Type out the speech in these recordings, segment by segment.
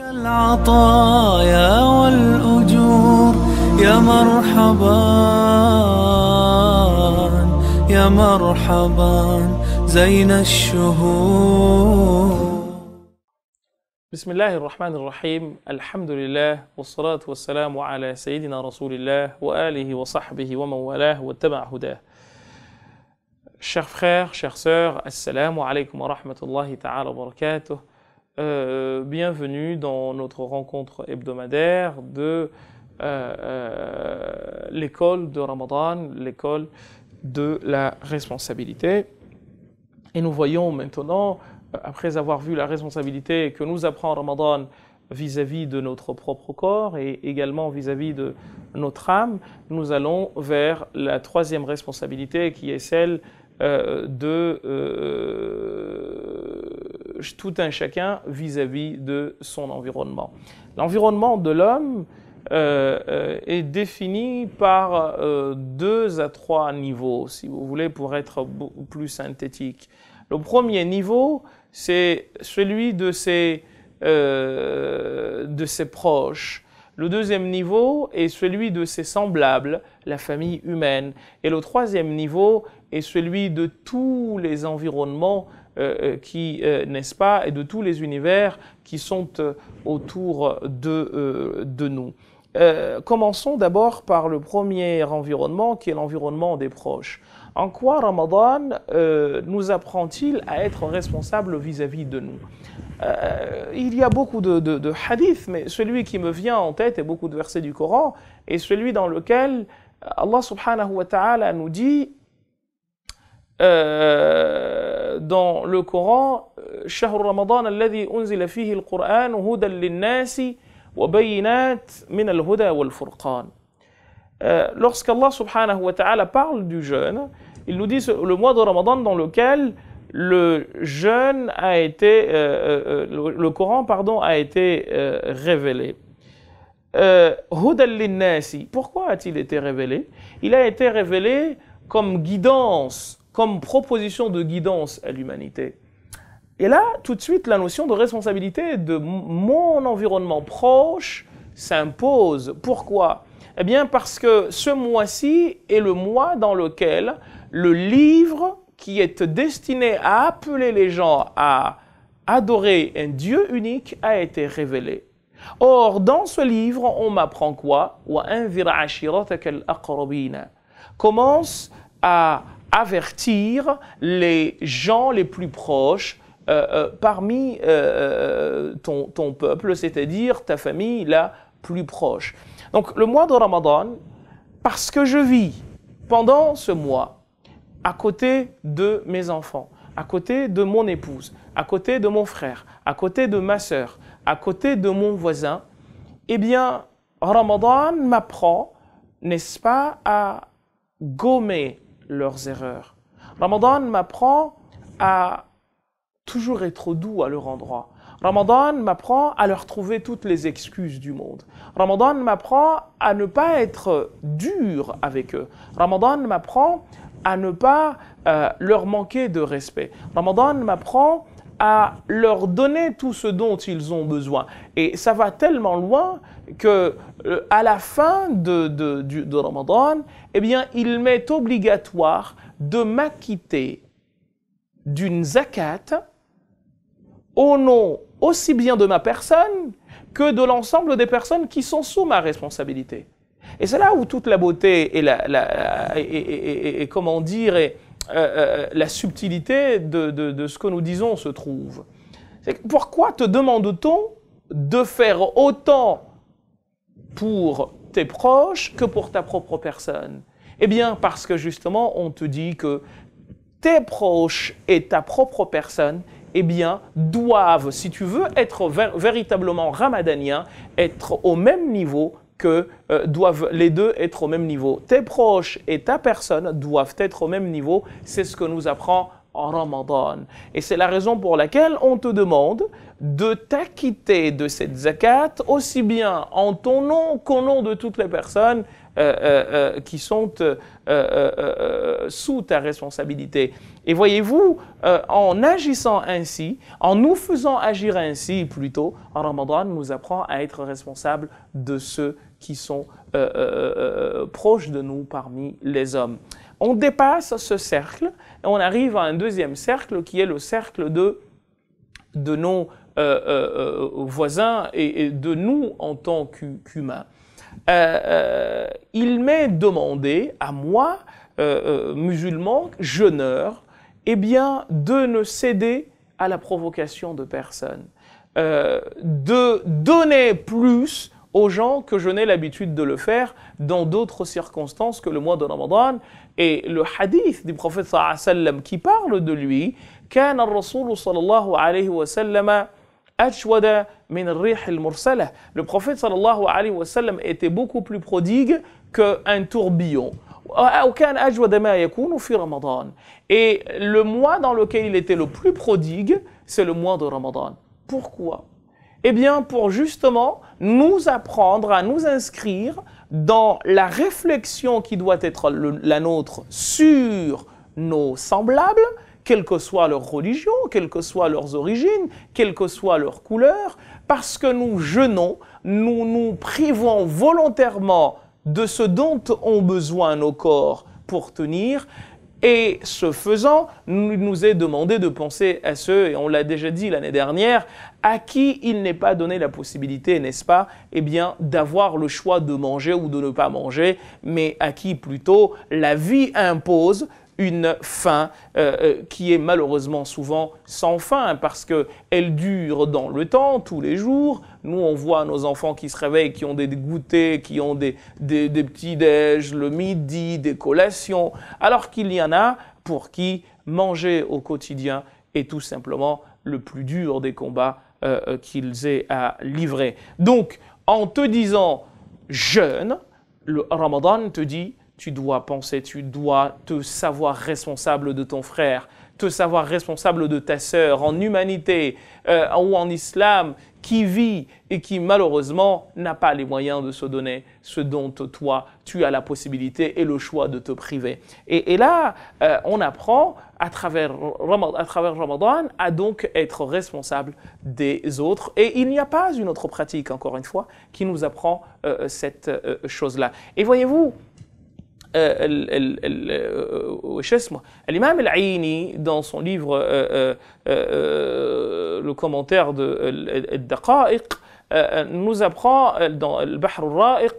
العطايا والأجور يا مرحبا يا مرحبا زين الشهور بسم الله الرحمن الرحيم الحمد لله والصلاة والسلام على سيدنا رسول الله وآله وصحبه ومن والاه واتبع هداه Chers خير شيخ sœurs, السلام عليكم ورحمة الله تعالى وبركاته Euh, bienvenue dans notre rencontre hebdomadaire de euh, euh, l'école de Ramadan, l'école de la responsabilité. Et nous voyons maintenant, après avoir vu la responsabilité que nous apprend Ramadan vis-à-vis de notre propre corps et également vis-à-vis -vis de notre âme, nous allons vers la troisième responsabilité qui est celle de tout un chacun vis-à-vis de son environnement. L'environnement de l'homme euh, euh, est défini par euh, deux à trois niveaux, si vous voulez, pour être plus synthétique. Le premier niveau, c'est celui de ses, de ses proches. Le deuxième niveau est celui de ses semblables, la famille humaine. Et le troisième niveau est celui de tous les environnements euh, euh, qui euh, n'est-ce pas, et de tous les univers qui sont autour de, de nous. commençons d'abord par le premier environnement qui est l'environnement des proches. En quoi Ramadan nous apprend-il à être responsable vis-à-vis de nous Il y a beaucoup de, de, hadiths, mais celui qui me vient en tête et beaucoup de versets du Coran est celui dans lequel Allah subhanahu wa ta'ala nous dit euh, dans le Coran, شهر رمضان الذي أنزل فيه القرآن هدى للناس وبينات من الهدى والفرقان. Euh, Lorsqu'Allah subhanahu wa ta'ala parle du jeûne, il nous dit le mois de Ramadan dans lequel le jeûne a été, euh, euh, euh le, le, Coran pardon, a été euh, révélé. Huda pourquoi a-t-il été révélé Il a été révélé comme guidance comme proposition de guidance à l'humanité. Et là, tout de suite, la notion de responsabilité de mon environnement proche s'impose. Pourquoi Eh bien, parce que ce mois-ci est le mois dans lequel le livre qui est destiné à appeler les gens à adorer un Dieu unique a été révélé. Or, dans ce livre, on m'apprend quoi Commence à avertir les gens les plus proches euh, euh, parmi euh, ton, ton, peuple, c'est-à-dire ta famille la plus proche. Donc le mois de Ramadan, parce que je vis pendant ce mois à côté de mes enfants, à côté de mon épouse, à côté de mon frère, à côté de ma sœur, à côté de mon voisin, eh bien, Ramadan m'apprend, n'est-ce pas, à gommer leurs erreurs. Ramadan m'apprend à toujours être doux à leur endroit. Ramadan m'apprend à leur trouver toutes les excuses du monde. Ramadan m'apprend à ne pas être dur avec eux. Ramadan m'apprend à ne pas euh, leur manquer de respect. Ramadan m'apprend à leur donner tout ce dont ils ont besoin. Et ça va tellement loin que euh, à la fin de, de, du, Ramadan, eh bien, il m'est obligatoire de m'acquitter d'une zakat au nom aussi bien de ma personne que de l'ensemble des personnes qui sont sous ma responsabilité. Et c'est là où toute la beauté et, la, et, comment dire euh, euh, la subtilité de, de, de, ce que nous disons se trouve. Pourquoi te demande-t-on de faire autant pour tes proches que pour ta propre personne Eh bien, parce que justement, on te dit que tes proches et ta propre personne, eh bien, doivent, si tu veux être véritablement ramadanien, être au même niveau que euh, doivent les deux être au même niveau. Tes proches et ta personne doivent être au même niveau. C'est ce que nous apprend en Ramadan. Et c'est la raison pour laquelle on te demande de t'acquitter de cette zakat aussi bien en ton nom qu'au nom de toutes les personnes euh, euh, euh, qui sont sous ta responsabilité. Et voyez-vous, en agissant ainsi, en nous faisant agir ainsi plutôt, en Ramadan nous apprend à être responsable de ceux qui sont proches de nous parmi les hommes. On dépasse ce cercle et on arrive à un deuxième cercle qui est le cercle de, de nos voisins et, et, de nous en tant qu'humains. Euh, euh, il m'est demandé à moi, euh, musulman, jeûneur, eh bien, de ne céder à la provocation de personne, de donner plus aux gens que je n'ai l'habitude de le faire dans d'autres circonstances que le mois de Ramadan. Et le hadith du prophète qui parle de lui, le prophète sallallahu alayhi wa sallam était beaucoup plus prodigue qu'un tourbillon. Et le mois dans lequel il était le plus prodigue, c'est le mois de Ramadan. Pourquoi Eh bien, pour justement nous apprendre à nous inscrire dans la réflexion qui doit être la nôtre sur nos semblables, quelle que soit leur religion, quelles que soient leurs origines, quelle que soit leur couleur, parce que nous jeûnons, nous nous privons volontairement de ce dont ont besoin nos corps pour tenir, et ce faisant, il nous est demandé de penser à ceux, et on l'a déjà dit l'année dernière, à qui il n'est pas donné la possibilité, n'est-ce pas, eh bien, d'avoir le choix de manger ou de ne pas manger, mais à qui plutôt la vie impose une fin euh, euh, qui est malheureusement souvent sans fin parce qu'elle dure dans le temps, tous les jours. Nous, on voit nos enfants qui se réveillent, qui ont des goûters, qui ont des, petits-déj, le midi, des collations, alors qu'il y en a pour qui manger au quotidien est tout simplement le plus dur des combats euh, qu'ils aient à livrer. Donc, en te disant jeune le Ramadan te dit tu dois penser, tu dois te savoir responsable de ton frère, te savoir responsable de ta sœur en humanité euh, ou en islam qui vit et qui malheureusement n'a pas les moyens de se donner ce dont toi tu as la possibilité et le choix de te priver. Et, là, euh, on apprend à travers, à Ramadan à donc être responsable des autres. Et il n'y a pas une autre pratique, encore une fois, qui nous apprend euh, cette chose-là. Et voyez-vous, وش اسمه الإمام dans son livre euh, euh, euh, le commentaire de الدقائق nous apprend dans al raiq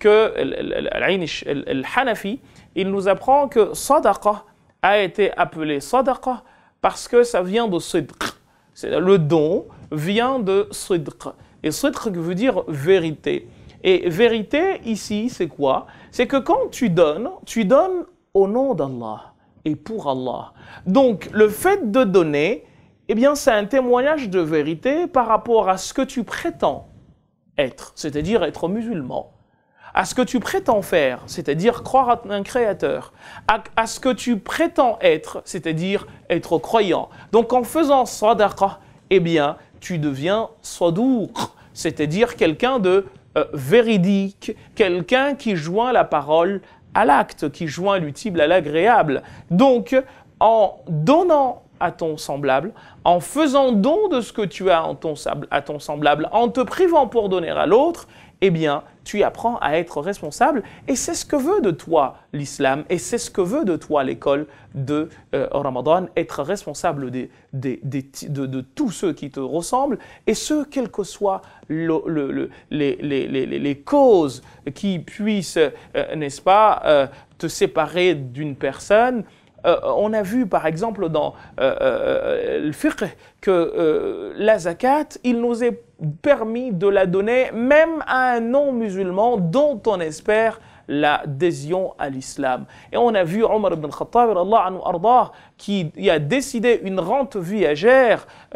que al الحنفي il nous apprend que sadaqa a été appelé sadaqa parce que ça vient de sidq le don vient de sidq et sidq veut dire vérité et vérité ici, c'est quoi C'est que quand tu donnes, tu donnes au nom d'Allah et pour Allah. Donc le fait de donner, eh bien c'est un témoignage de vérité par rapport à ce que tu prétends être, c'est-à-dire être musulman à ce que tu prétends faire, c'est-à-dire croire à un créateur, à, ce que tu prétends être, c'est-à-dire être croyant. Donc en faisant sadaqa, eh bien, tu deviens sadouk, c'est-à-dire quelqu'un de euh, véridique, quelqu'un qui joint la parole à l'acte, qui joint l'utile à l'agréable. Donc, en donnant à ton semblable, en faisant don de ce que tu as à ton semblable, en te privant pour donner à l'autre, eh bien, tu apprends à être responsable et c'est ce que veut de toi l'islam et c'est ce que veut de toi l'école de euh, Ramadan, être responsable des, de, de, tous ceux qui te ressemblent et ce, quelles que soient les, causes qui puissent, euh, n'est-ce pas, euh, te séparer d'une personne. on a vu par exemple dans le fiqh que la zakat, il n'osait est permis de la donner même à un non-musulman dont on espère l'adhésion à l'islam. Et on a vu Omar ibn Khattab qui a décidé une rente euh,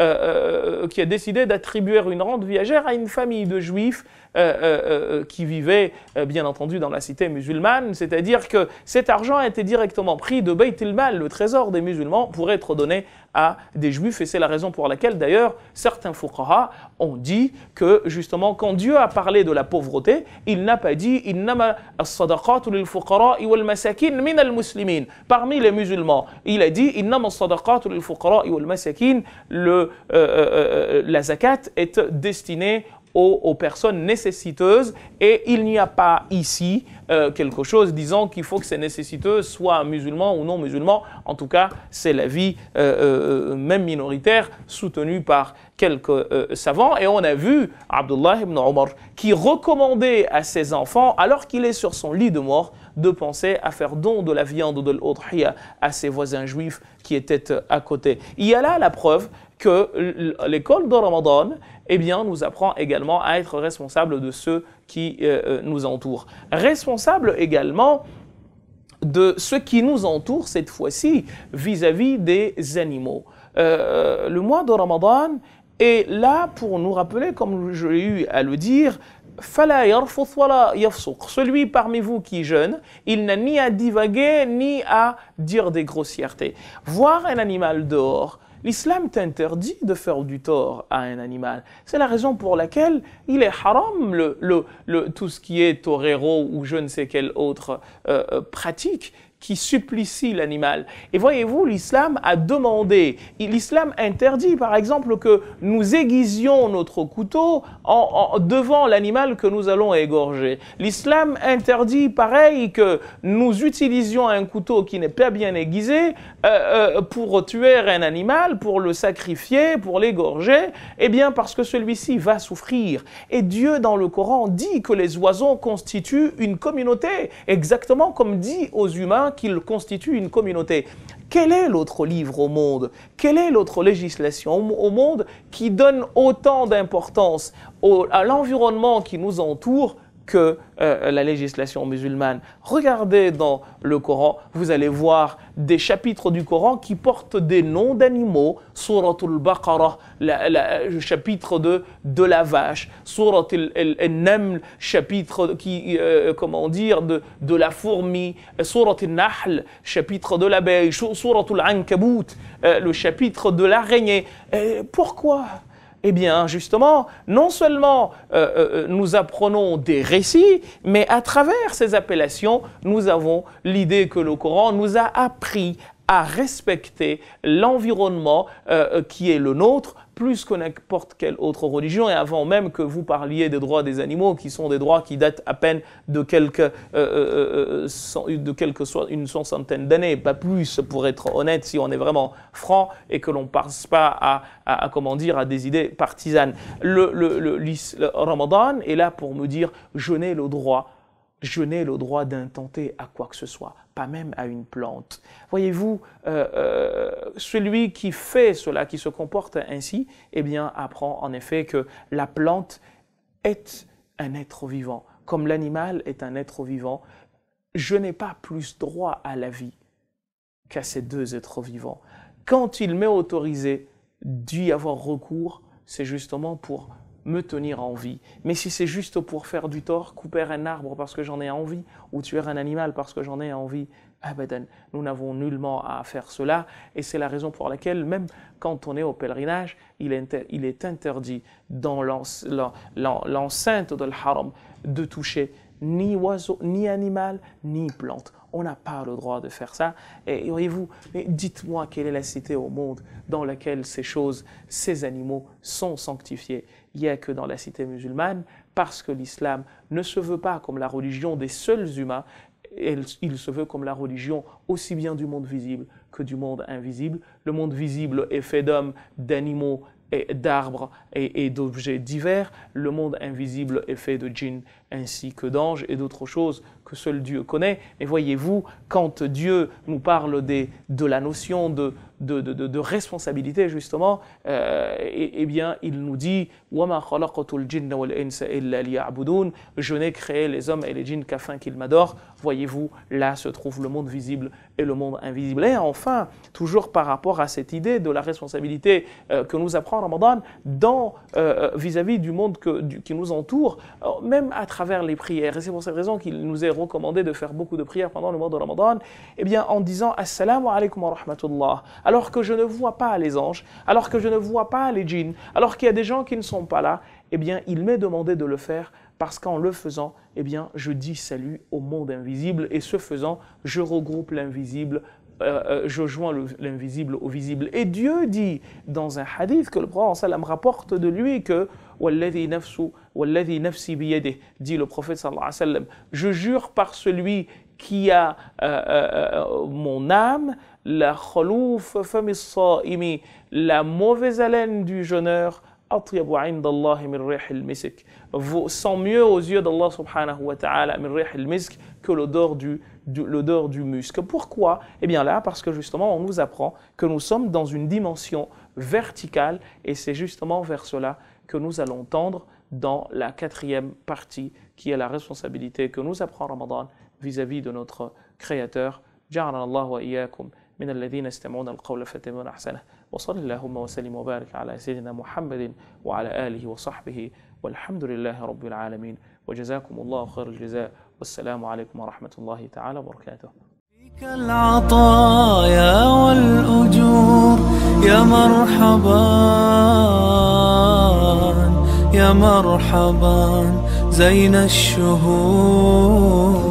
euh, qui a décidé d'attribuer une rente viagère à une famille de juifs euh, euh, euh, qui vivaient bien entendu dans la cité musulmane, c'est-à-dire que cet argent a été directement pris de Beit mal le trésor des musulmans, pour être donné à des juifs et c'est la raison pour laquelle d'ailleurs certains fuqaha ont dit que justement quand Dieu a parlé de la pauvreté, il n'a pas dit wal masakin min al muslimin parmi les musulmans. Il a dit wal masakin la zakat est destinée aux, personnes nécessiteuses et il n'y a pas ici euh, quelque chose disant qu'il faut que ces nécessiteuses soient musulmans ou non musulmans. En tout cas, c'est l'avis vie euh, euh, même minoritaire soutenu par quelques savants. Et on a vu Abdullah ibn Omar qui recommandait à ses enfants, alors qu'il est sur son lit de mort, de penser à faire don de la viande de l'odhia à ses voisins juifs qui étaient à côté. Il y a là la preuve que l'école de Ramadan eh bien, nous apprend également à être responsable de ceux qui euh, euh, nous entourent. Responsable également de ceux qui nous entourent cette fois-ci vis-à-vis des animaux. Euh, le mois de Ramadan est là pour nous rappeler, comme je l'ai eu à le dire, celui parmi vous qui jeûne il n'a ni à divaguer, ni à dire des grossièretés. Voir un animal dehors, L'islam t'interdit de faire du tort à un animal. C'est la raison pour laquelle il est haram le, tout ce qui est torero ou je ne sais quelle autre euh, euh, pratique qui supplicie l'animal. Et voyez-vous, l'islam a demandé, l'islam interdit par exemple que nous aiguisions notre couteau en, devant l'animal que nous allons égorger. L'islam interdit pareil que nous utilisions un couteau qui n'est pas bien aiguisé euh, euh, pour tuer un animal, pour le sacrifier, pour l'égorger, eh bien parce que celui-ci va souffrir. Et Dieu dans le Coran dit que les oiseaux constituent une communauté, exactement comme dit aux humains qu'il constitue une communauté. Quel est l'autre livre au monde Quelle est l'autre législation au monde qui donne autant d'importance à l'environnement qui nous entoure que euh, la législation musulmane. Regardez dans le Coran, vous allez voir des chapitres du Coran qui portent des noms d'animaux. al Baqarah, le euh, chapitre de, de la vache. Surat al-Naml, chapitre qui, euh, comment dire, de, de la fourmi. Surat al-Nahl, chapitre de l'abeille. Surat al-Ankabut, le chapitre de l'araignée. Pourquoi eh bien, justement, non seulement euh, euh, euh, nous apprenons des récits, mais à travers ces appellations, nous avons l'idée que le Coran nous a appris à respecter l'environnement qui est le nôtre, plus que n'importe quelle autre religion, et avant même que vous parliez des droits des animaux, qui sont des droits qui datent à peine de quelques, euh, euh, euh, euh de une soixantaine d'années, pas plus, pour être honnête, si on est vraiment franc et que l'on ne passe pas à, à, à, comment dire, à des idées partisanes. Le, le, le, le Ramadan est là pour me dire, je n'ai le droit je n'ai le droit d'intenter à quoi que ce soit, pas même à une plante. Voyez-vous, euh, euh, celui qui fait cela, qui se comporte ainsi, eh bien, apprend en effet que la plante est un être vivant. Comme l'animal est un être vivant, je n'ai pas plus droit à la vie qu'à ces deux êtres vivants. Quand il m'est autorisé d'y avoir recours, c'est justement pour me tenir en vie. Mais si c'est juste pour faire du tort, couper un arbre parce que j'en ai envie, ou tuer un animal parce que j'en ai envie, ah ben nous n'avons nullement à faire cela. Et c'est la raison pour laquelle, même quand on est au pèlerinage, il est interdit dans l'enceinte de l'haram de toucher ni oiseau, ni animal, ni plante. On n'a pas le droit de faire ça. Et voyez-vous, dites-moi quelle est la cité au monde dans laquelle ces choses, ces animaux sont sanctifiés. Il n'y a que dans la cité musulmane, parce que l'islam ne se veut pas comme la religion des seuls humains, il se veut comme la religion aussi bien du monde visible que du monde invisible. Le monde visible est fait d'hommes, d'animaux, et d'arbres et, et d'objets divers. Le monde invisible est fait de djinns ainsi que d'anges et d'autres choses que seul Dieu connaît. Mais voyez-vous, quand Dieu nous parle des, de la notion de, de, de, responsabilité, justement, euh, eh, eh bien, il nous dit Je n'ai créé les hommes et les djinns qu'afin qu'ils m'adorent. Voyez-vous, là se trouve le monde visible et le monde invisible. Et enfin, toujours par rapport à cette idée de la responsabilité euh, que nous apprend Ramadan dans, euh, euh, vis-à-vis du monde que, qui nous entoure, même à travers les prières. Et c'est pour cette raison qu'il nous est recommandé de faire beaucoup de prières pendant le mois de Ramadan Eh bien, en disant Assalamu alaikum wa rahmatullah, alors que je ne vois pas les anges, alors que je ne vois pas les djinns, alors qu'il y a des gens qui ne sont pas là, eh bien, il m'est demandé de le faire parce qu'en le faisant, eh bien, je dis salut au monde invisible et ce faisant, je regroupe l'invisible euh, euh, je joins l'invisible au visible. Et Dieu dit dans un hadith que le prophète rapporte de lui que Walladhi nafsu, walladhi nafsi biyadeh, dit le prophète sallallahu alayhi wa sallam. Je jure par celui qui a euh, euh, euh, mon âme, la khalouf famissaimi, la mauvaise haleine du jeûneur, atyabu indallahi min rih al-misk. Sans mieux aux yeux d'Allah subhanahu wa ta'ala min rih al-misk que l'odeur du l'odeur du musc. Pourquoi Eh bien là, parce que justement, on nous apprend que nous sommes dans une dimension verticale et c'est justement vers cela que nous allons tendre dans la quatrième partie qui est la responsabilité que nous apprend Ramadan vis-à-vis -vis de notre Créateur. جعلنا الله وإياكم من الذين يستمعون القول فتبعون أحسنه وصلى اللهم وسلم وبارك على سيدنا محمد وعلى آله وصحبه والحمد لله رب العالمين وجزاكم الله خير الجزاء والسلام عليكم ورحمة الله تعالى وبركاته فيك العطايا والأجور يا مرحبا مرحبا يا مرحبا زين الشهور